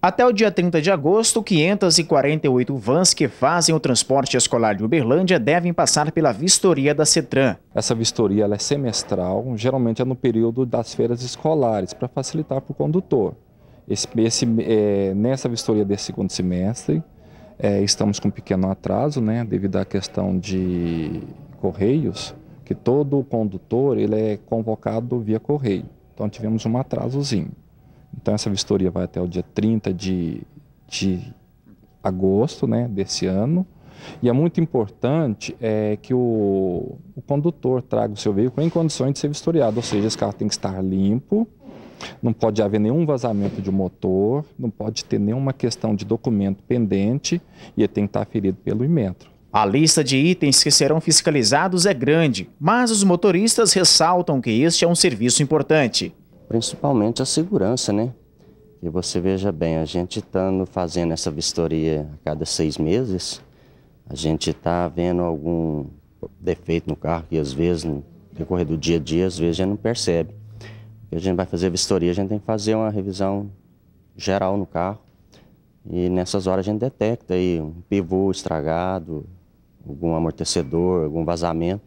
Até o dia 30 de agosto, 548 vans que fazem o transporte escolar de Uberlândia devem passar pela vistoria da CETRAN. Essa vistoria é semestral, geralmente é no período das feiras escolares, para facilitar para o condutor. Esse, esse, é, nessa vistoria desse segundo semestre, é, estamos com um pequeno atraso, né, devido à questão de correios, que todo condutor ele é convocado via correio. Então tivemos um atrasozinho. Então essa vistoria vai até o dia 30 de, de agosto né, desse ano. E é muito importante é, que o, o condutor traga o seu veículo em condições de ser vistoriado, ou seja, esse carro tem que estar limpo, não pode haver nenhum vazamento de motor, não pode ter nenhuma questão de documento pendente e ele tem que estar ferido pelo imetro. A lista de itens que serão fiscalizados é grande, mas os motoristas ressaltam que este é um serviço importante principalmente a segurança, né? E você veja bem, a gente estando tá fazendo essa vistoria a cada seis meses, a gente está vendo algum defeito no carro que às vezes, no decorrer do dia a dia, às vezes a gente não percebe. a gente vai fazer a vistoria, a gente tem que fazer uma revisão geral no carro. E nessas horas a gente detecta aí um pivô estragado, algum amortecedor, algum vazamento.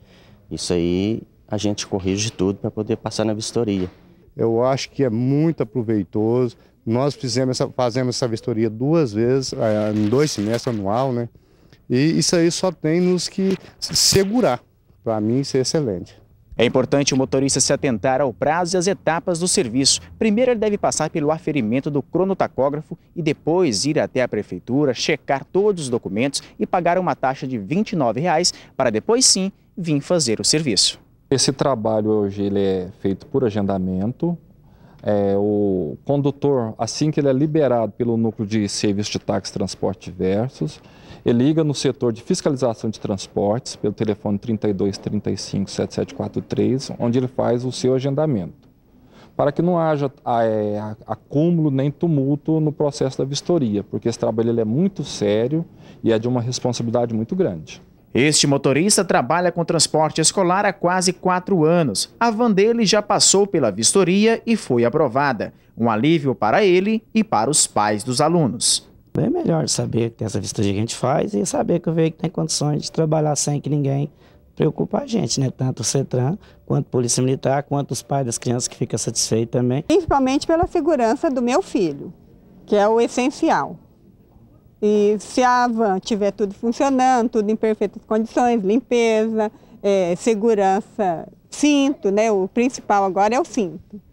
Isso aí a gente corrige tudo para poder passar na vistoria. Eu acho que é muito aproveitoso. Nós fizemos essa, fazemos essa vistoria duas vezes, eh, em dois semestres anual, né? E isso aí só tem nos que segurar. Para mim, isso é excelente. É importante o motorista se atentar ao prazo e às etapas do serviço. Primeiro, ele deve passar pelo aferimento do cronotacógrafo e depois ir até a prefeitura, checar todos os documentos e pagar uma taxa de R$ 29,00 para depois sim vir fazer o serviço. Esse trabalho hoje ele é feito por agendamento. É, o condutor, assim que ele é liberado pelo núcleo de serviço de táxi transporte diversos, ele liga no setor de fiscalização de transportes pelo telefone 32 35 7743, onde ele faz o seu agendamento, para que não haja é, acúmulo nem tumulto no processo da vistoria, porque esse trabalho ele é muito sério e é de uma responsabilidade muito grande. Este motorista trabalha com transporte escolar há quase quatro anos. A van dele já passou pela vistoria e foi aprovada. Um alívio para ele e para os pais dos alunos. É melhor saber que tem essa vistoria que a gente faz e saber que o veículo tem condições de trabalhar sem que ninguém preocupa a gente, né? Tanto o CETRAN, quanto a Polícia Militar, quanto os pais das crianças que ficam satisfeitos também. Principalmente pela segurança do meu filho, que é o essencial. E se a van tiver tudo funcionando, tudo em perfeitas condições, limpeza, é, segurança, cinto, né? O principal agora é o cinto.